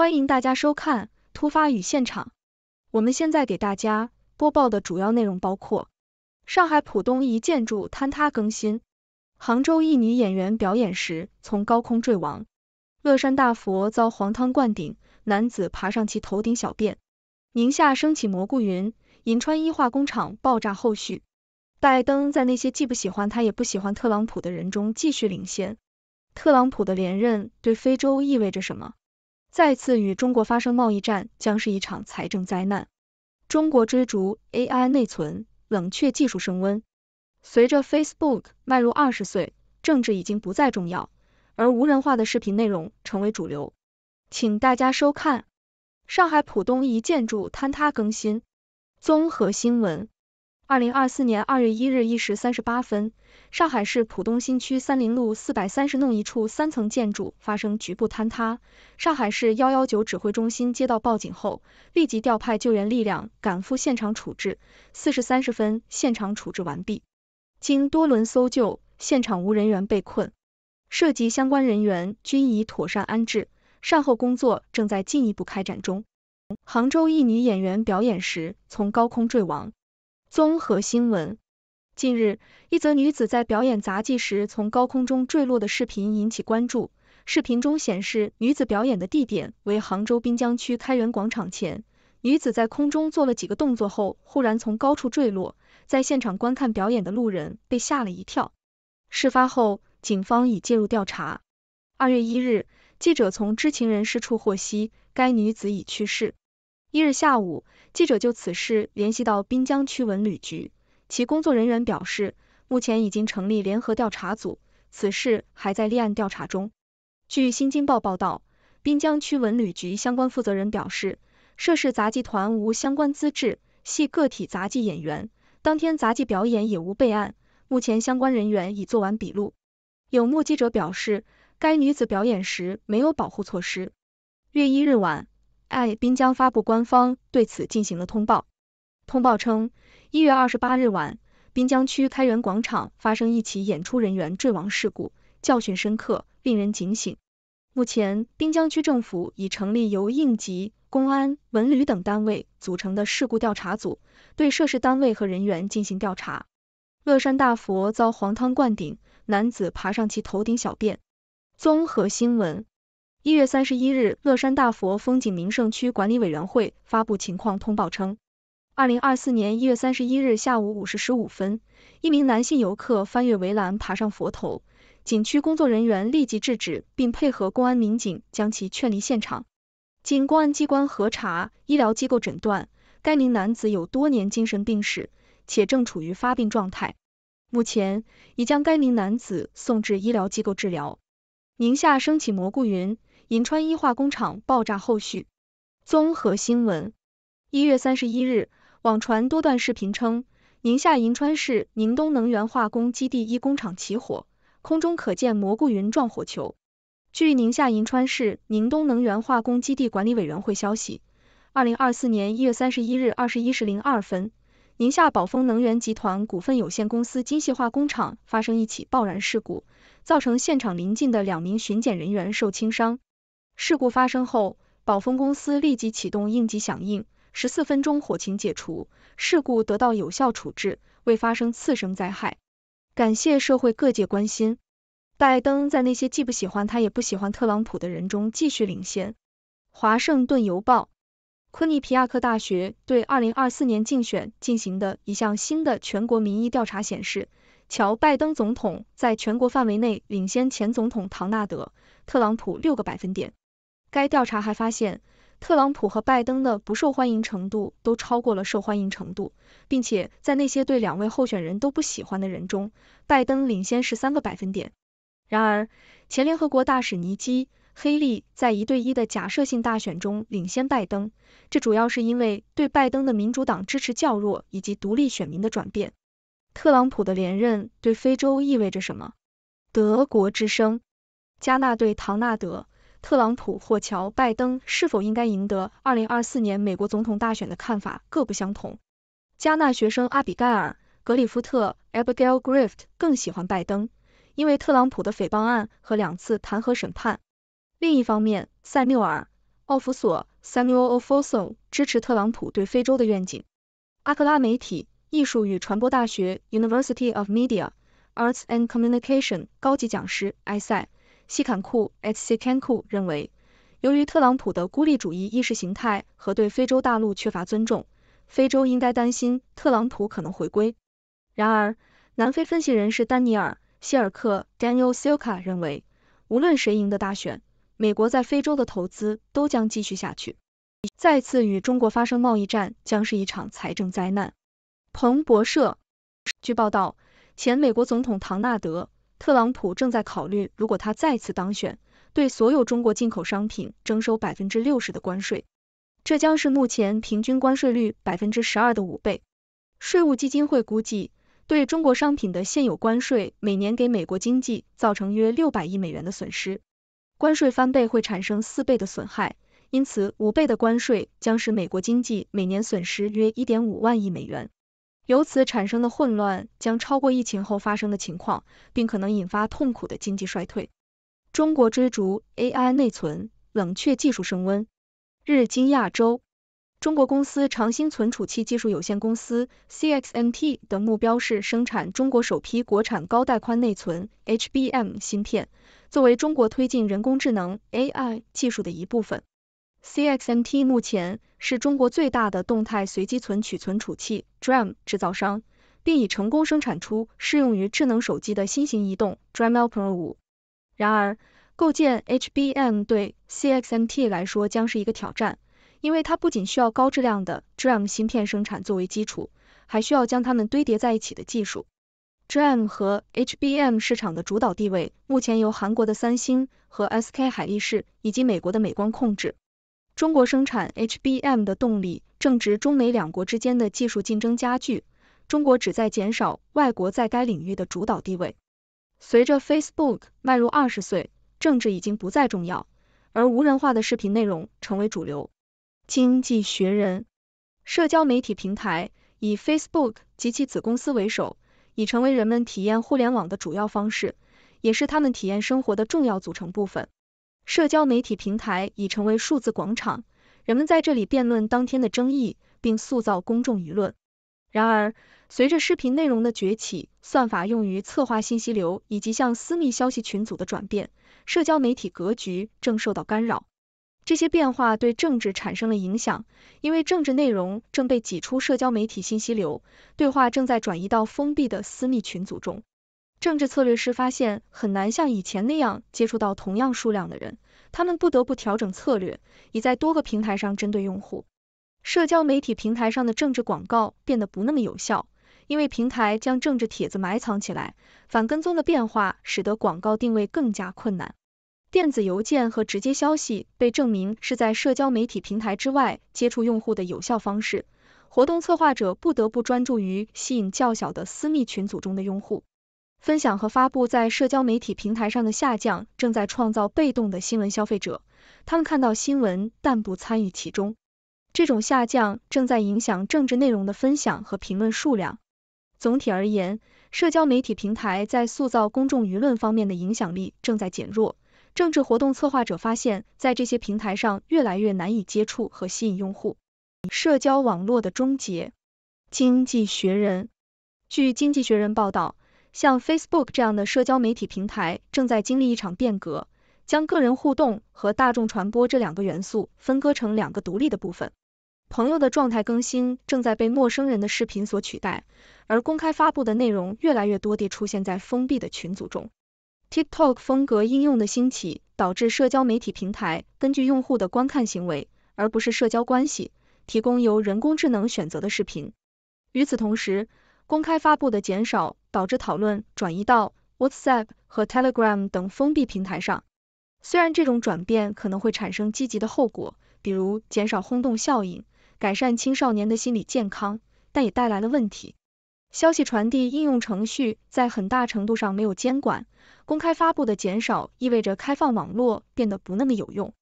欢迎大家收看《突发与现场》。我们现在给大家播报的主要内容包括：上海浦东一建筑坍塌更新，杭州一女演员表演时从高空坠亡，乐山大佛遭黄汤灌顶，男子爬上其头顶小便，宁夏升起蘑菇云，银川一化工厂爆炸后续。拜登在那些既不喜欢他也不喜欢特朗普的人中继续领先。特朗普的连任对非洲意味着什么？再次与中国发生贸易战将是一场财政灾难。中国追逐 AI 内存冷却技术升温。随着 Facebook 迈入二十岁，政治已经不再重要，而无人化的视频内容成为主流。请大家收看上海浦东一建筑坍塌更新综合新闻。二零二四年二月一日一时三十八分，上海市浦东新区三林路四百三十弄一处三层建筑发生局部坍塌。上海市幺幺九指挥中心接到报警后，立即调派救援力量赶赴现场处置。四时三十分，现场处置完毕。经多轮搜救，现场无人员被困，涉及相关人员均已妥善安置，善后工作正在进一步开展中。杭州一女演员表演时从高空坠亡。综合新闻：近日，一则女子在表演杂技时从高空中坠落的视频引起关注。视频中显示，女子表演的地点为杭州滨江区开元广场前。女子在空中做了几个动作后，忽然从高处坠落。在现场观看表演的路人被吓了一跳。事发后，警方已介入调查。二月一日，记者从知情人士处获悉，该女子已去世。一日下午，记者就此事联系到滨江区文旅局，其工作人员表示，目前已经成立联合调查组，此事还在立案调查中。据新京报报道，滨江区文旅局相关负责人表示，涉事杂技团无相关资质，系个体杂技演员，当天杂技表演也无备案，目前相关人员已做完笔录。有目击者表示，该女子表演时没有保护措施。月一日晚。爱滨江发布官方对此进行了通报。通报称，一月二十八日晚，滨江区开元广场发生一起演出人员坠亡事故，教训深刻，令人警醒。目前，滨江区政府已成立由应急、公安、文旅等单位组成的事故调查组，对涉事单位和人员进行调查。乐山大佛遭黄汤灌顶，男子爬上其头顶小便。综合新闻。一月三十一日，乐山大佛风景名胜区管理委员会发布情况通报称，二零二四年一月三十一日下午五时十五分，一名男性游客翻越围栏爬上佛头，景区工作人员立即制止并配合公安民警将其劝离现场。经公安机关核查、医疗机构诊断，该名男子有多年精神病史，且正处于发病状态，目前已将该名男子送至医疗机构治疗。宁夏升起蘑菇云。银川一化工厂爆炸后续综合新闻：一月三十一日，网传多段视频称，宁夏银川市宁东能源化工基地一工厂起火，空中可见蘑菇云状火球。据宁夏银川市宁东能源化工基地管理委员会消息，二零二四年一月三十一日二十一时零二分，宁夏宝丰能源集团股份有限公司精细化工厂发生一起爆燃事故，造成现场临近的两名巡检人员受轻伤。事故发生后，宝丰公司立即启动应急响应，十四分钟火情解除，事故得到有效处置，未发生次生灾害。感谢社会各界关心。拜登在那些既不喜欢他也不喜欢特朗普的人中继续领先。华盛顿邮报，昆尼皮亚克大学对二零二四年竞选进行的一项新的全国民意调查显示，乔拜登总统在全国范围内领先前总统唐纳德特朗普六个百分点。该调查还发现，特朗普和拜登的不受欢迎程度都超过了受欢迎程度，并且在那些对两位候选人都不喜欢的人中，拜登领先十三个百分点。然而，前联合国大使尼基·黑利在一对一的假设性大选中领先拜登，这主要是因为对拜登的民主党支持较弱以及独立选民的转变。特朗普的连任对非洲意味着什么？德国之声，加纳对唐纳德。特朗普或乔·拜登是否应该赢得二零二四年美国总统大选的看法各不相同。加纳学生阿比盖尔·格里夫特 （Abigail Griffith） 更喜欢拜登，因为特朗普的诽谤案和两次弹劾审判。另一方面，塞缪尔·奥弗索 （Samuel o f o s s o 支持特朗普对非洲的愿景。阿克拉媒体艺术与传播大学 （University of Media Arts and Communication） 高级讲师埃塞。西坎库 （H. C. Kanku） 认为，由于特朗普的孤立主义意识形态和对非洲大陆缺乏尊重，非洲应该担心特朗普可能回归。然而，南非分析人士丹尼尔·希尔克 （Daniel Silka） 认为，无论谁赢得大选，美国在非洲的投资都将继续下去。再次与中国发生贸易战将是一场财政灾难。彭博社据报道，前美国总统唐纳德。特朗普正在考虑，如果他再次当选，对所有中国进口商品征收百分之六十的关税，这将是目前平均关税率百分之十二的五倍。税务基金会估计，对中国商品的现有关税每年给美国经济造成约六百亿美元的损失，关税翻倍会产生四倍的损害，因此五倍的关税将使美国经济每年损失约一点五万亿美元。由此产生的混乱将超过疫情后发生的情况，并可能引发痛苦的经济衰退。中国追逐 AI 内存冷却技术升温。日经亚洲，中国公司长兴存储器技术有限公司 （CXMT） 的目标是生产中国首批国产高带宽内存 （HBM） 芯片，作为中国推进人工智能 （AI） 技术的一部分。CXMT 目前是中国最大的动态随机存取存储器 DRAM 制造商，并已成功生产出适用于智能手机的新型移动 DRAM l r o 五。然而，构建 HBM 对 CXMT 来说将是一个挑战，因为它不仅需要高质量的 DRAM 芯片生产作为基础，还需要将它们堆叠在一起的技术。DRAM 和 HBM 市场的主导地位目前由韩国的三星和 SK 海力士以及美国的美光控制。中国生产 HBM 的动力正值中美两国之间的技术竞争加剧，中国旨在减少外国在该领域的主导地位。随着 Facebook 迈入二十岁，政治已经不再重要，而无人化的视频内容成为主流。经济学人，社交媒体平台以 Facebook 及其子公司为首，已成为人们体验互联网的主要方式，也是他们体验生活的重要组成部分。社交媒体平台已成为数字广场，人们在这里辩论当天的争议，并塑造公众舆论。然而，随着视频内容的崛起、算法用于策划信息流以及向私密消息群组的转变，社交媒体格局正受到干扰。这些变化对政治产生了影响，因为政治内容正被挤出社交媒体信息流，对话正在转移到封闭的私密群组中。政治策略师发现很难像以前那样接触到同样数量的人，他们不得不调整策略，以在多个平台上针对用户。社交媒体平台上的政治广告变得不那么有效，因为平台将政治帖子埋藏起来。反跟踪的变化使得广告定位更加困难。电子邮件和直接消息被证明是在社交媒体平台之外接触用户的有效方式。活动策划者不得不专注于吸引较小的私密群组中的用户。分享和发布在社交媒体平台上的下降正在创造被动的新闻消费者，他们看到新闻但不参与其中。这种下降正在影响政治内容的分享和评论数量。总体而言，社交媒体平台在塑造公众舆论方面的影响力正在减弱。政治活动策划者发现，在这些平台上越来越难以接触和吸引用户。社交网络的终结，《经济学人》据《经济学人》报道。像 Facebook 这样的社交媒体平台正在经历一场变革，将个人互动和大众传播这两个元素分割成两个独立的部分。朋友的状态更新正在被陌生人的视频所取代，而公开发布的内容越来越多地出现在封闭的群组中。TikTok 风格应用的兴起导致社交媒体平台根据用户的观看行为，而不是社交关系，提供由人工智能选择的视频。与此同时，公开发布的减少。导致讨论转移到 WhatsApp 和 Telegram 等封闭平台上。虽然这种转变可能会产生积极的后果，比如减少轰动效应、改善青少年的心理健康，但也带来了问题。消息传递应用程序在很大程度上没有监管，公开发布的减少意味着开放网络变得不那么有用。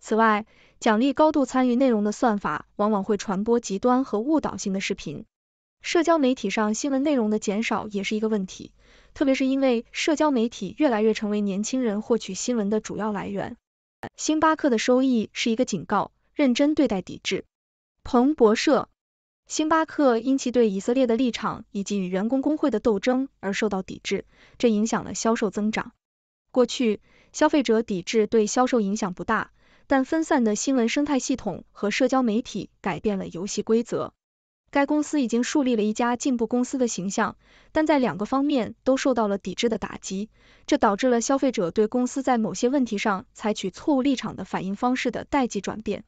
此外，奖励高度参与内容的算法往往会传播极端和误导性的视频。社交媒体上新闻内容的减少也是一个问题，特别是因为社交媒体越来越成为年轻人获取新闻的主要来源。星巴克的收益是一个警告，认真对待抵制。彭博社，星巴克因其对以色列的立场以及与员工工会的斗争而受到抵制，这影响了销售增长。过去，消费者抵制对销售影响不大，但分散的新闻生态系统和社交媒体改变了游戏规则。该公司已经树立了一家进步公司的形象，但在两个方面都受到了抵制的打击，这导致了消费者对公司在某些问题上采取错误立场的反应方式的代际转变。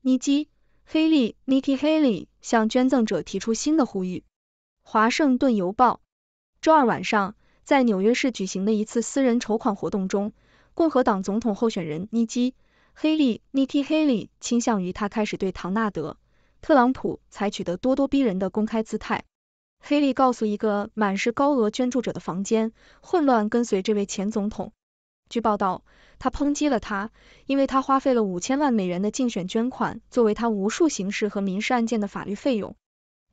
妮基·黑利 n i k k i Haley） 向捐赠者提出新的呼吁。华盛顿邮报周二晚上在纽约市举行的一次私人筹款活动中，共和党总统候选人妮基·黑利 n i k k i Haley） 倾向于他开始对唐纳德。特朗普采取的咄咄逼人的公开姿态，黑利告诉一个满是高额捐助者的房间，混乱跟随这位前总统。据报道，他抨击了他，因为他花费了五千万美元的竞选捐款作为他无数刑事和民事案件的法律费用。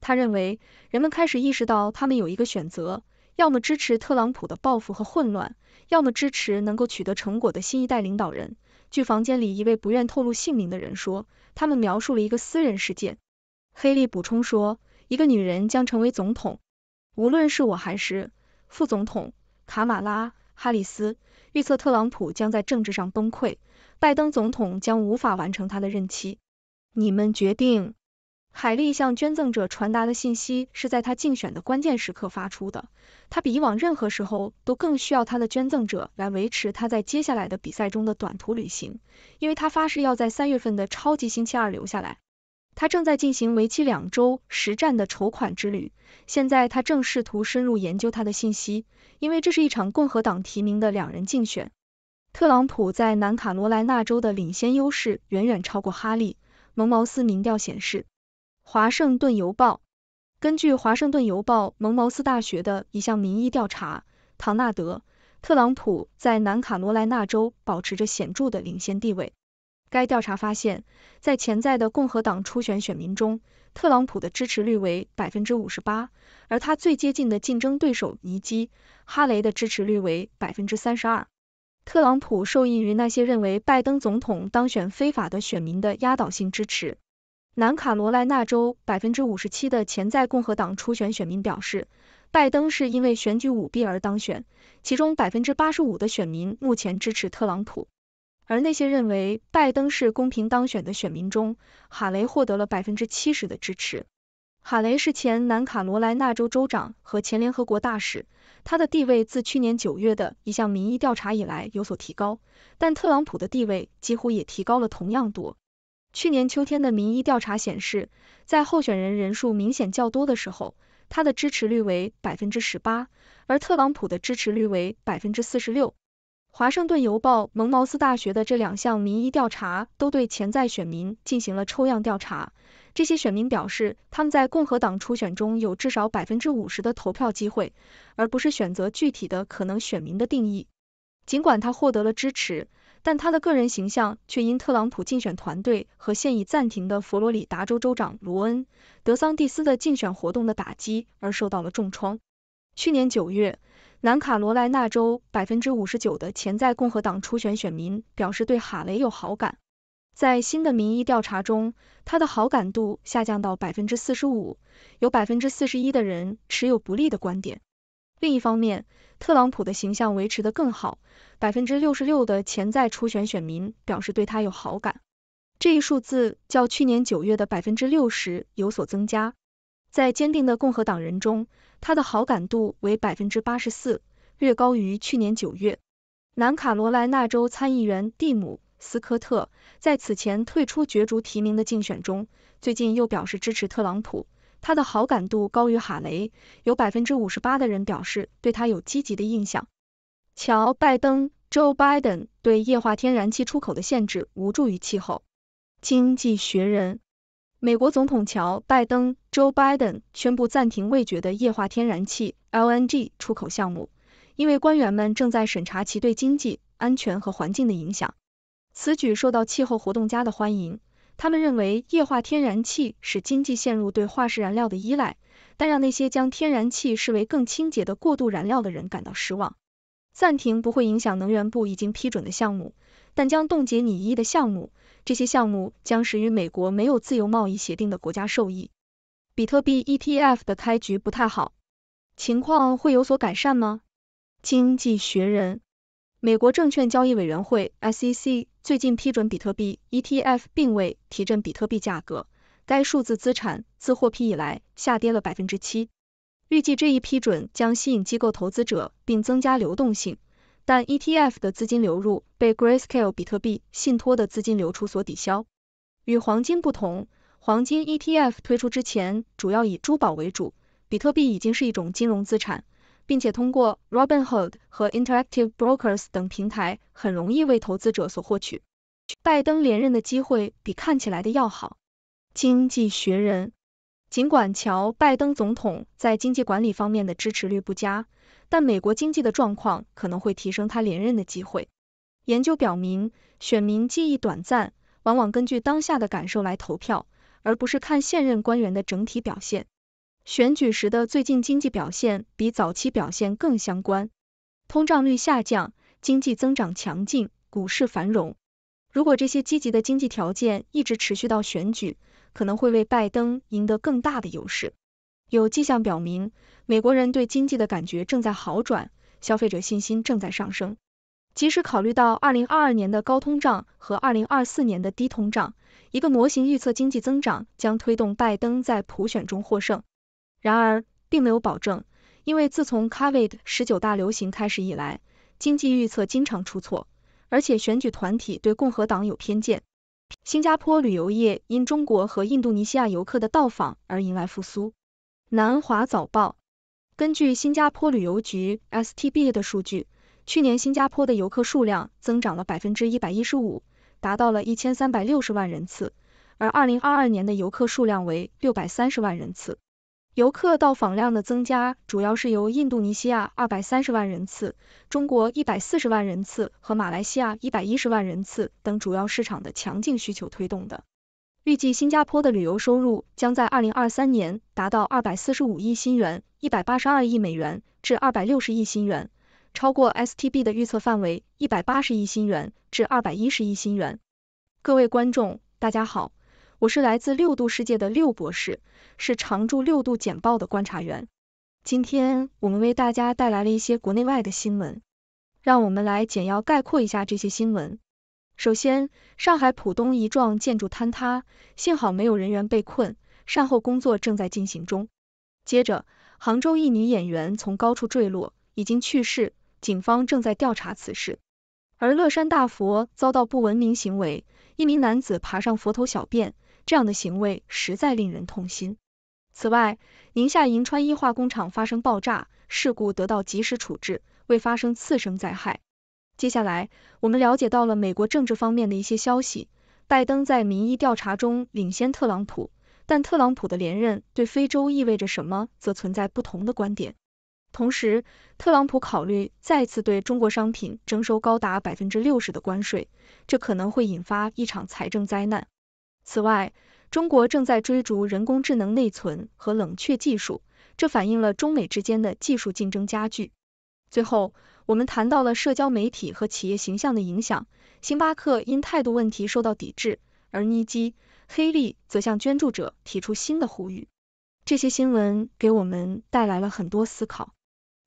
他认为，人们开始意识到他们有一个选择：要么支持特朗普的报复和混乱，要么支持能够取得成果的新一代领导人。据房间里一位不愿透露姓名的人说，他们描述了一个私人事件。黑利补充说，一个女人将成为总统。无论是我还是副总统卡马拉·哈里斯，预测特朗普将在政治上崩溃，拜登总统将无法完成他的任期。你们决定。凯利向捐赠者传达的信息是在他竞选的关键时刻发出的。他比以往任何时候都更需要他的捐赠者来维持他在接下来的比赛中的短途旅行，因为他发誓要在三月份的超级星期二留下来。他正在进行为期两周实战的筹款之旅。现在他正试图深入研究他的信息，因为这是一场共和党提名的两人竞选。特朗普在南卡罗来纳州的领先优势远远超过哈利·蒙茅斯民调显示。华盛顿邮报根据华盛顿邮报蒙茅斯大学的一项民意调查，唐纳德·特朗普在南卡罗来纳州保持着显著的领先地位。该调查发现，在潜在的共和党初选选民中，特朗普的支持率为百分之五十八，而他最接近的竞争对手尼基·哈雷的支持率为百分之三十二。特朗普受益于那些认为拜登总统当选非法的选民的压倒性支持。南卡罗来纳州百分之五十七的潜在共和党初选选民表示，拜登是因为选举舞弊而当选，其中百分之八十五的选民目前支持特朗普。而那些认为拜登是公平当选的选民中，哈雷获得了百分之七十的支持。哈雷是前南卡罗来纳州州长和前联合国大使，他的地位自去年九月的一项民意调查以来有所提高，但特朗普的地位几乎也提高了同样多。去年秋天的民意调查显示，在候选人人数明显较多的时候，他的支持率为百分之十八，而特朗普的支持率为百分之四十六。华盛顿邮报、蒙茅斯大学的这两项民意调查都对潜在选民进行了抽样调查，这些选民表示他们在共和党初选中有至少百分之五十的投票机会，而不是选择具体的可能选民的定义。尽管他获得了支持。但他的个人形象却因特朗普竞选团队和现已暂停的佛罗里达州州长罗恩·德桑蒂斯的竞选活动的打击而受到了重创。去年九月，南卡罗来纳州百分之五十九的潜在共和党初选选民表示对哈雷有好感，在新的民意调查中，他的好感度下降到百分之四十五，有百分之四十一的人持有不利的观点。另一方面，特朗普的形象维持得更好，百分之六十六的潜在初选选民表示对他有好感，这一数字较去年九月的百分之六十有所增加。在坚定的共和党人中，他的好感度为百分之八十四，略高于去年九月。南卡罗来纳州参议员蒂姆·斯科特在此前退出角逐提名的竞选中，最近又表示支持特朗普。他的好感度高于哈雷，有百分之五十八的人表示对他有积极的印象。乔·拜登 （Joe Biden） 对液化天然气出口的限制无助于气候。经济学人：美国总统乔·拜登 （Joe Biden） 宣布暂停未决的液化天然气 （LNG） 出口项目，因为官员们正在审查其对经济、安全和环境的影响。此举受到气候活动家的欢迎。他们认为液化天然气使经济陷入对化石燃料的依赖，但让那些将天然气视为更清洁的过渡燃料的人感到失望。暂停不会影响能源部已经批准的项目，但将冻结拟议的项目。这些项目将使与美国没有自由贸易协定的国家受益。比特币 ETF 的开局不太好，情况会有所改善吗？《经济学人》，美国证券交易委员会 SEC。最近批准比特币 ETF 并未提振比特币价格，该数字资产自获批以来下跌了百分之七。预计这一批准将吸引机构投资者并增加流动性，但 ETF 的资金流入被 Grayscale 比特币信托的资金流出所抵消。与黄金不同，黄金 ETF 推出之前主要以珠宝为主，比特币已经是一种金融资产。并且通过 Robinhood 和 Interactive Brokers 等平台，很容易为投资者所获取。拜登连任的机会比看起来的要好。经济学人。尽管乔·拜登总统在经济管理方面的支持率不佳，但美国经济的状况可能会提升他连任的机会。研究表明，选民记忆短暂，往往根据当下的感受来投票，而不是看现任官员的整体表现。选举时的最近经济表现比早期表现更相关。通胀率下降，经济增长强劲，股市繁荣。如果这些积极的经济条件一直持续到选举，可能会为拜登赢得更大的优势。有迹象表明，美国人对经济的感觉正在好转，消费者信心正在上升。即使考虑到二零二二年的高通胀和二零二四年的低通胀，一个模型预测经济增长将推动拜登在普选中获胜。然而，并没有保证，因为自从 Covid 十九大流行开始以来，经济预测经常出错，而且选举团体对共和党有偏见。新加坡旅游业因中国和印度尼西亚游客的到访而迎来复苏。南华早报根据新加坡旅游局 STB 的数据，去年新加坡的游客数量增长了百分之一百一十五，达到了一千三百六十万人次，而二零二二年的游客数量为六百三十万人次。游客到访量的增加，主要是由印度尼西亚二百三十万人次、中国一百四十万人次和马来西亚一百一十万人次等主要市场的强劲需求推动的。预计新加坡的旅游收入将在二零二三年达到二百四十五亿新元（一百八十二亿美元）至二百六十亿新元，超过 STB 的预测范围（一百八十亿新元至二百一十亿新元）。各位观众，大家好。我是来自六度世界的六博士，是常驻六度简报的观察员。今天我们为大家带来了一些国内外的新闻，让我们来简要概括一下这些新闻。首先，上海浦东一幢建筑坍塌，幸好没有人员被困，善后工作正在进行中。接着，杭州一女演员从高处坠落，已经去世，警方正在调查此事。而乐山大佛遭到不文明行为，一名男子爬上佛头小便。这样的行为实在令人痛心。此外，宁夏银川一化工厂发生爆炸事故，得到及时处置，未发生次生灾害。接下来，我们了解到了美国政治方面的一些消息：拜登在民意调查中领先特朗普，但特朗普的连任对非洲意味着什么，则存在不同的观点。同时，特朗普考虑再次对中国商品征收高达百分之六十的关税，这可能会引发一场财政灾难。此外，中国正在追逐人工智能、内存和冷却技术，这反映了中美之间的技术竞争加剧。最后，我们谈到了社交媒体和企业形象的影响。星巴克因态度问题受到抵制，而妮基·黑利则向捐助者提出新的呼吁。这些新闻给我们带来了很多思考。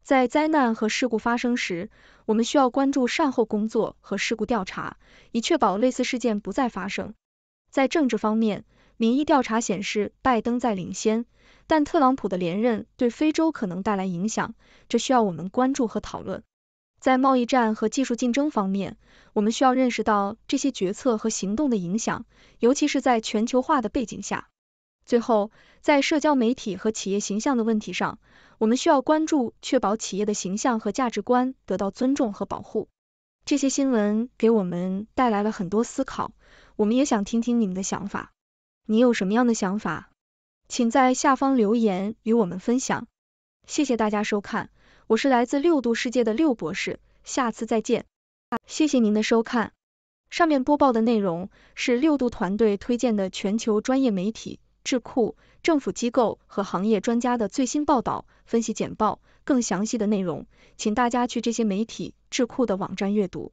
在灾难和事故发生时，我们需要关注善后工作和事故调查，以确保类似事件不再发生。在政治方面，民意调查显示拜登在领先，但特朗普的连任对非洲可能带来影响，这需要我们关注和讨论。在贸易战和技术竞争方面，我们需要认识到这些决策和行动的影响，尤其是在全球化的背景下。最后，在社交媒体和企业形象的问题上，我们需要关注确保企业的形象和价值观得到尊重和保护。这些新闻给我们带来了很多思考。我们也想听听你们的想法，你有什么样的想法，请在下方留言与我们分享。谢谢大家收看，我是来自六度世界的六博士，下次再见。谢谢您的收看。上面播报的内容是六度团队推荐的全球专业媒体、智库、政府机构和行业专家的最新报道、分析简报。更详细的内容，请大家去这些媒体、智库的网站阅读。